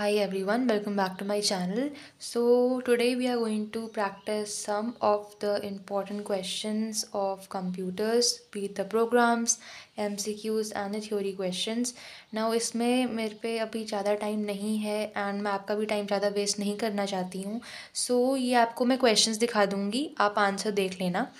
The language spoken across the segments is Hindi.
Hi everyone, welcome back to my channel. So today we are going to practice some of the important questions of computers, be it the programs, MCQs and the theory questions. Now इसमें मेरे पे अभी ज़्यादा टाइम नहीं है and मैं आपका भी टाइम ज़्यादा वेस्ट नहीं करना चाहती हूँ so, ये आपको मैं क्वेश्चंस दिखा दूँगी आप आंसर देख लेना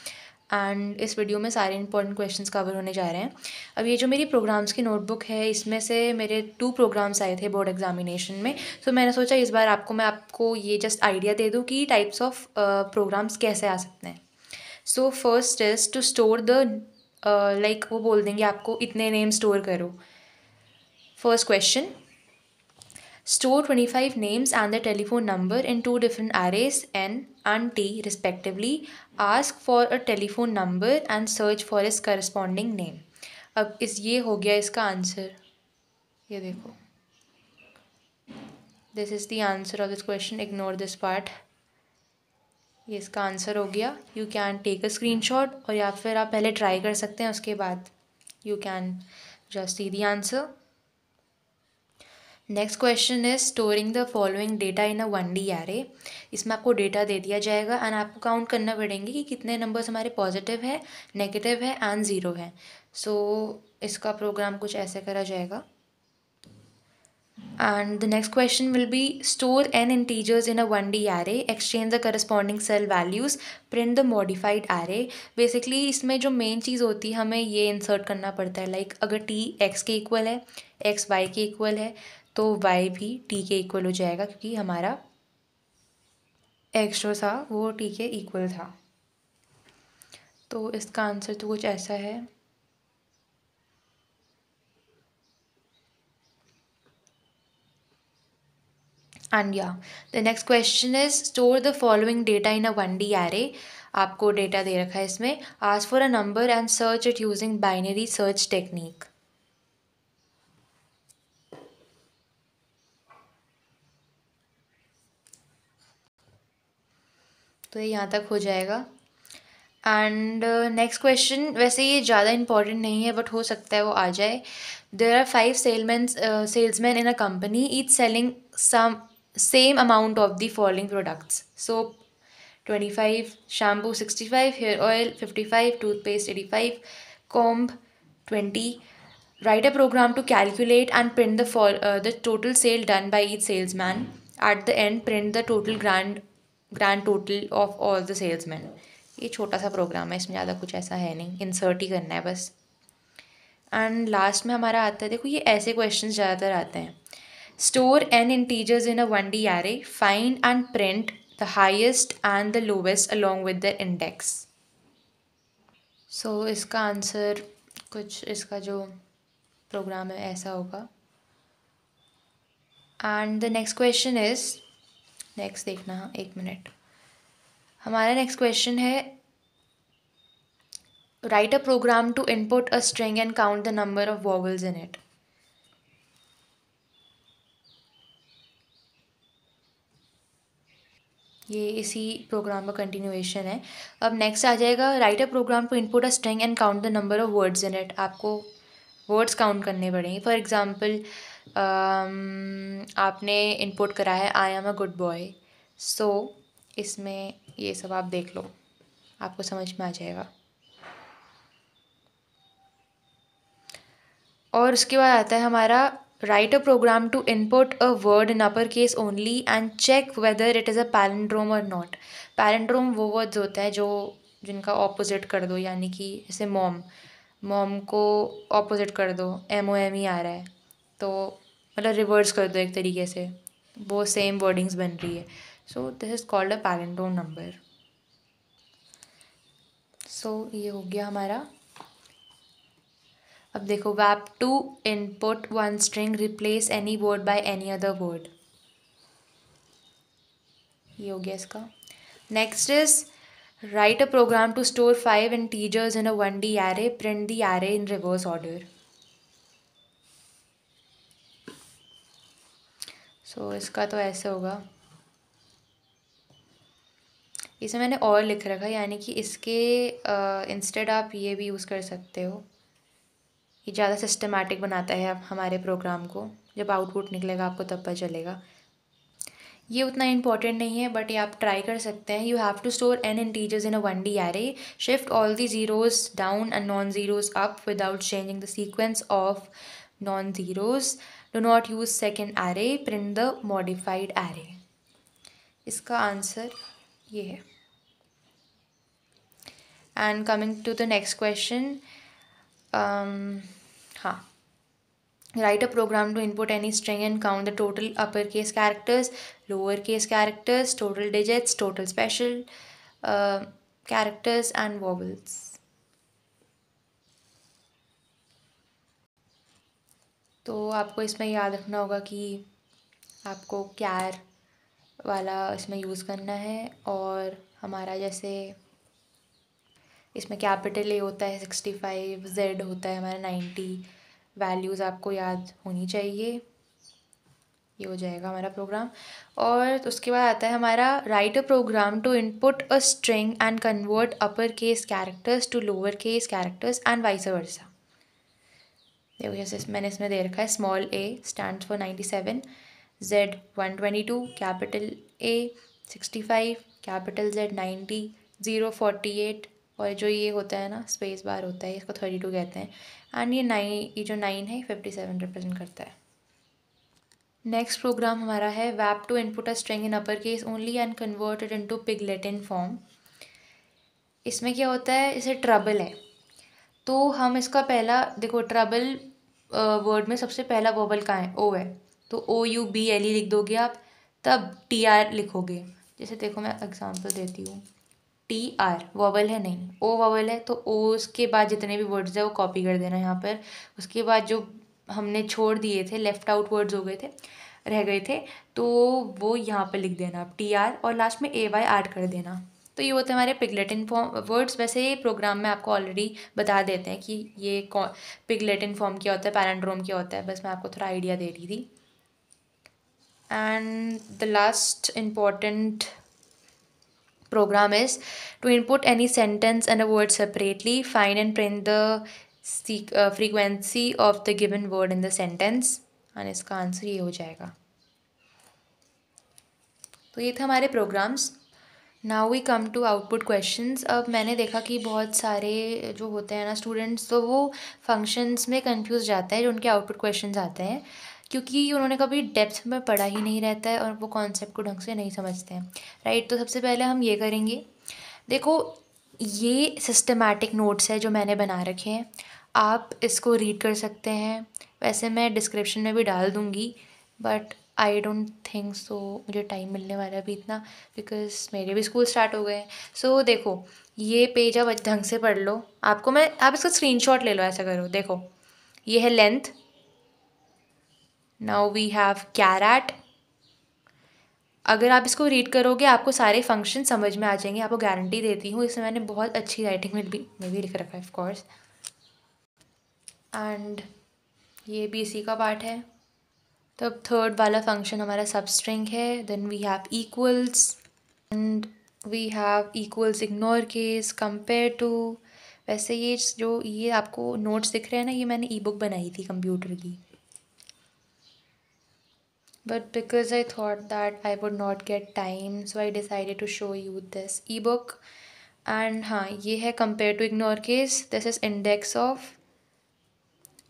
एंड इस वीडियो में सारे इंपॉर्टेंट क्वेश्चंस कवर होने जा रहे हैं अब ये जो मेरी प्रोग्राम्स की नोटबुक है इसमें से मेरे टू प्रोग्राम्स आए थे बोर्ड एग्जामिनेशन में सो so, मैंने सोचा इस बार आपको मैं आपको ये जस्ट आइडिया दे दूँ कि टाइप्स ऑफ प्रोग्राम्स कैसे आ सकते हैं so first is to store the like वो बोल देंगे आपको इतने नेम स्टोर करो first question Store 25 names and their telephone number in two different arrays N and T respectively. Ask for a telephone number and search for its corresponding name. अब इस ये हो गया इसका आंसर ये देखो this is the answer of this question ignore this part ये इसका आंसर हो गया you can take a screenshot और या फिर आप पहले ट्राई कर सकते हैं उसके बाद you can just see the answer next question is storing the following data in a one D are A इसमें आपको डेटा दे दिया जाएगा एंड आपको काउंट करना पड़ेंगे कि कितने नंबर्स हमारे पॉजिटिव है नेगेटिव है एंड ज़ीरो है सो so, इसका प्रोग्राम कुछ ऐसे करा जाएगा and the next question will be store N integers in a one D are A exchange the corresponding cell values print the modified R A basically इसमें जो मेन चीज़ होती है हमें ये इंसर्ट करना पड़ता है लाइक like, अगर टी एक्स के इक्वल है एक्स वाई के इक्वल है तो वाई भी t के इक्वल हो जाएगा क्योंकि हमारा एक्स जो था वो t के इक्वल था तो इसका आंसर तो कुछ ऐसा है And yeah, the next question is store the following data in a 1D array. आपको डेटा दे रखा है इसमें आज for a number and search it using binary search technique तो ये यहाँ तक हो जाएगा एंड नेक्स्ट क्वेश्चन वैसे ये ज़्यादा इंपॉर्टेंट नहीं है बट हो सकता है वो आ जाए there are five salesman salesman in a company it selling some same amount of the following products soap twenty five shampoo sixty five hair oil fifty five toothpaste eighty five comb twenty write a program to calculate and print the total sale done by sale salesman each the and print the total grand grand total of all the salesman ये छोटा सा प्रोग्राम है इसमें ज़्यादा कुछ ऐसा है नहीं इंसर्ट ही करना है बस एंड लास्ट में हमारा आता है देखो ये ऐसे क्वेश्चन ज़्यादातर आते हैं store N integers in a one D are A find and print the highest and the lowest along with the index so इसका आंसर कुछ इसका जो प्रोग्राम है ऐसा होगा and the next question is next देखना एक मिनट हमारा नेक्स्ट क्वेश्चन है write a program to input a string and count the number of vowels in it ये इसी प्रोग्राम का कंटिन्यूएशन है अब नेक्स्ट आ जाएगा write a program to input a string and count the number of words in it आपको वर्ड्स काउंट करने पड़ेंगे फॉर एग्जाम्पल आपने इनपुट करा है I am a good boy so इसमें ये सब आप देख लो आपको समझ में आ जाएगा और उसके बाद आता है हमारा write a program to input a word in upper case only and check whether it is a palindrome और नॉट पैलेंड्रोम वो वर्ड्स होते हैं जो जिनका ऑपोजिट कर दो यानी कि जैसे मॉम मॉम को ऑपोजिट कर दो एम ओ एम ही आ रहा है तो मतलब रिवर्स कर दो एक तरीके से वो सेम वर्डिंग्स बन रही है so this is called a palindrome number so ये हो गया हमारा अब देखो वैप to input one string replace any word by any other word ये हो गया इसका next is write a program to store five integers in a one D are array print the array in reverse order so तो इसका तो ऐसे होगा इसे मैंने और लिख रखा यानी कि इसके इंस्टेड आप ये भी यूज़ कर सकते हो ये ज़्यादा सिस्टमेटिक बनाता है आप हमारे प्रोग्राम को जब आउटपुट निकलेगा आपको तब पता चलेगा ये उतना इंपॉर्टेंट नहीं है बट ये आप ट्राई कर सकते हैं you have to store integers in a one D array shift all the zeros down and non zeros up without changing the sequence of non-zeros. Do not use second array. Print the modified array. इसका आंसर ये है and coming to the next question हाँ write a program to input any string and count the total uppercase characters lowercase characters total digits total special uh, characters and vowels तो आपको इसमें याद रखना होगा कि आपको क्यार वाला इसमें यूज़ करना है और हमारा जैसे इसमें कैपिटल ए होता है सिक्सटी फाइव जेड होता है हमारा नाइन्टी वैल्यूज़ आपको याद होनी चाहिए ये हो जाएगा हमारा प्रोग्राम और तो उसके बाद आता है हमारा write a program to input a string and convert upper case characters to lower case characters and vice versa देखो जैसे मैंने इसमें दे रखा है small A stand for ninety seven Z one twenty two capital A sixty five capital Z ninety zero forty eight और जो ये होता है ना स्पेस बार होता है इसको थर्टी टू कहते हैं एंड ये नाइन ये जो नाइन है फिफ्टी सेवन रिप्रेजेंट करता है नेक्स्ट प्रोग्राम हमारा है वैप to input a string in upper case only and converted into piglatin form इसमें क्या होता है इसे ट्रबल है तो हम इसका पहला देखो ट्रबल वर्ड में सबसे पहला वोवल कहाँ है ओ है तो O U B L E लिख दोगे आप तब टी आर लिखोगे जैसे देखो मैं एग्जाम्पल देती हूँ टी आर वॉवल है नहीं ओ वॉवल है तो ओ उसके बाद जितने भी वर्ड्स है वो कॉपी कर देना यहाँ पर उसके बाद जो हमने छोड़ दिए थे लेफ्ट आउट वर्ड्स हो गए थे रह गए थे तो वो यहाँ पर लिख देना आप टी आर और लास्ट में ए वाई ऐड कर देना तो ये होते हैं हमारे पिगलेटिन फॉर्म वर्ड्स वैसे ये प्रोग्राम में आपको ऑलरेडी बता देते हैं कि ये पिगलेट इन फॉर्म क्या होता है पैरेंड्रोम क्या होता है बस मैं आपको थोड़ा आइडिया दे रही थी and the last important program is to input any sentence and a word separately find and print the frequency of the given word in the sentence and इसका आंसर ये हो जाएगा तो ये थे हमारे programs now we come to output questions अब मैंने देखा कि बहुत सारे जो होते हैं ना स्टूडेंट्स तो वो फंक्शंस में कंफ्यूज जाते हैं जो उनके आउटपुट क्वेश्चंस आते हैं क्योंकि उन्होंने कभी डेप्थ में पढ़ा ही नहीं रहता है और वो कॉन्सेप्ट को ढंग से नहीं समझते हैं राइट तो सबसे पहले हम ये करेंगे देखो ये सिस्टमैटिक नोट्स है जो मैंने बना रखे हैं आप इसको रीड कर सकते हैं वैसे मैं डिस्क्रिप्शन में भी डाल दूँगी but I don't think so मुझे टाइम मिलने वाला है अभी इतना बिकॉज मेरे भी स्कूल स्टार्ट हो गए हैं सो so, देखो ये पेज आप ढंग से पढ़ लो आपको मैं आप इसका स्क्रीनशॉट ले लो ऐसा करो देखो ये है length now we have charAt अगर आप इसको रीड करोगे आपको सारे फंक्शन समझ में आ जाएंगे आपको गारंटी देती हूँ इसमें मैंने बहुत अच्छी राइटिंग में भी मैं भी लिख रखा है ऑफकोर्स एंड ये बी सी का पार्ट है तो अब थर्ड वाला फंक्शन हमारा सब स्ट्रिंग है then we have equals and we have equals ignore case compare to वैसे ये जो ये आपको नोट्स दिख रहे हैं ना ये मैंने ई बुक बनाई थी कंप्यूटर की but because I thought that I would not get time so I decided to show you this ebook and हाँ ये है compare to ignore case this is index of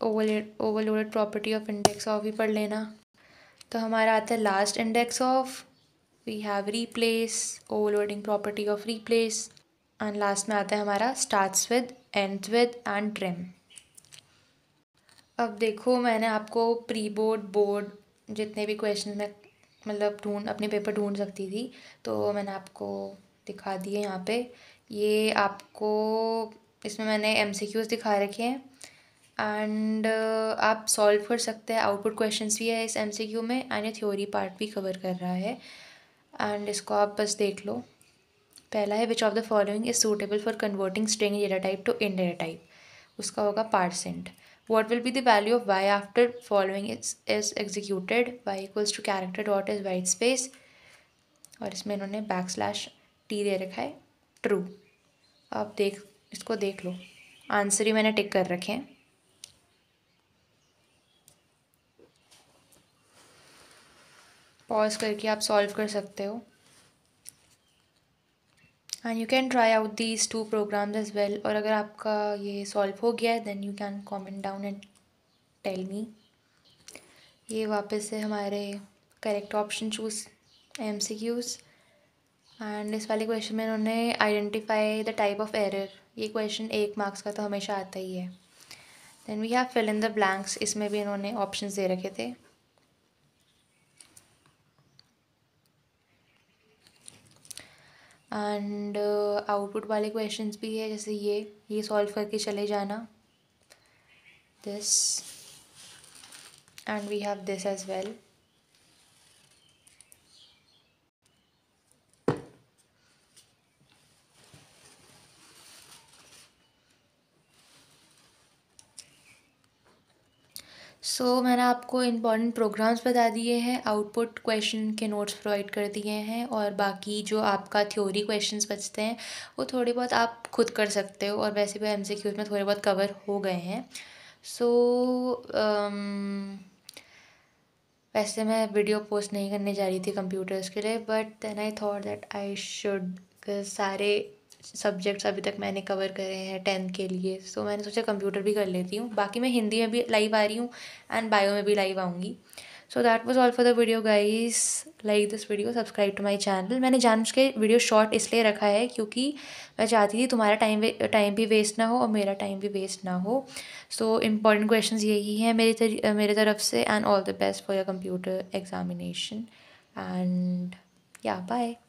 overloaded property of index of ही पढ़ लेना तो हमारा आता है last index of we have replace overloading property of replace and last में आता है हमारा starts with end with and trim अब देखो मैंने आपको प्री बोर्ड बोर्ड जितने भी क्वेश्चन में मतलब ढूंढ अपने पेपर ढूंढ सकती थी तो मैंने आपको दिखा दिए यहाँ पे ये आपको इसमें मैंने एम सी क्यूज़ दिखा रखे हैं एंड uh, आप सॉल्व कर सकते हैं आउटपुट क्वेश्चंस भी है इस एमसीक्यू में एंड ये थ्योरी पार्ट भी कवर कर रहा है एंड इसको आप बस देख लो पहला है which of the following is suitable for converting string data type to int data type उसका होगा parseInt what will be the value of Y after following is is executed Y equals to character dot is white space और इसमें इन्होंने बैक स्लैश टी दे रखा है ट्रू आप देख इसको देख लो आंसर ही मैंने टिक कर रखे हैं पॉज करके आप सॉल्व कर सकते हो and you can try out these two programs as well और अगर आपका ये सॉल्व हो गया है then you can comment down and tell me ये वापस से हमारे correct option choose M C Qs and इस वाले क्वेश्चन में उन्होंने identify the type of error ये क्वेश्चन एक मार्क्स का तो हमेशा आता ही है then we have fill in the blanks इसमें भी इन्होंने ऑप्शन दे रखे थे एंड आउटपुट uh, वाले क्वेश्चंस भी है जैसे ये ये सॉल्व करके चले जाना this and we have this as well so so, मैंने आपको इम्पॉर्टेंट प्रोग्राम्स बता दिए हैं आउटपुट क्वेश्चन के नोट्स प्रोवाइड कर दिए हैं और बाकी जो आपका थ्योरी क्वेश्चंस बचते हैं वो थोड़ी बहुत आप खुद कर सकते हो और वैसे भी एम सी क्यूज में थोड़े बहुत कवर हो गए हैं सो so, um, वैसे मैं वीडियो पोस्ट नहीं करने जा रही थी कंप्यूटर्स के लिए but then I thought that I should सारे सब्जेक्ट्स अभी तक मैंने कवर करे हैं टेंथ के लिए सो मैंने सोचा कंप्यूटर भी कर लेती हूँ बाकी मैं हिंदी में भी लाइव आ रही हूँ एंड बायो में भी लाइव आऊँगी so that was all for the video guys like this video subscribe to my channel मैंने जान के वीडियो शॉर्ट इसलिए रखा है क्योंकि मैं चाहती थी तुम्हारा टाइम टाइम भी वेस्ट ना हो और मेरा टाइम भी वेस्ट ना हो सो इम्पॉर्टेंट क्वेश्चन यही हैं मेरी तर, मेरे तरफ से and all the best for your computer examination and या बाय